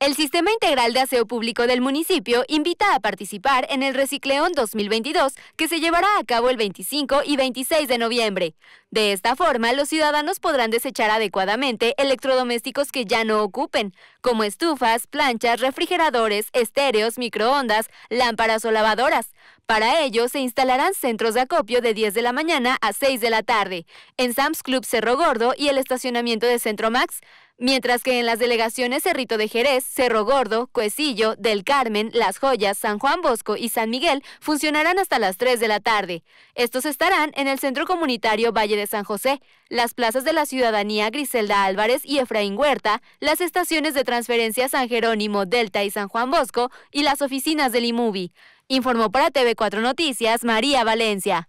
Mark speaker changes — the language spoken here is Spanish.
Speaker 1: El Sistema Integral de Aseo Público del municipio invita a participar en el Recicleón 2022, que se llevará a cabo el 25 y 26 de noviembre. De esta forma, los ciudadanos podrán desechar adecuadamente electrodomésticos que ya no ocupen, como estufas, planchas, refrigeradores, estéreos, microondas, lámparas o lavadoras. Para ello, se instalarán centros de acopio de 10 de la mañana a 6 de la tarde, en Sam's Club Cerro Gordo y el estacionamiento de Centro Max mientras que en las delegaciones Cerrito de Jerez, Cerro Gordo, Cuecillo, Del Carmen, Las Joyas, San Juan Bosco y San Miguel funcionarán hasta las 3 de la tarde. Estos estarán en el Centro Comunitario Valle de San José, las plazas de la Ciudadanía Griselda Álvarez y Efraín Huerta, las estaciones de transferencia San Jerónimo, Delta y San Juan Bosco y las oficinas del IMUBI. Informó para TV4 Noticias María Valencia.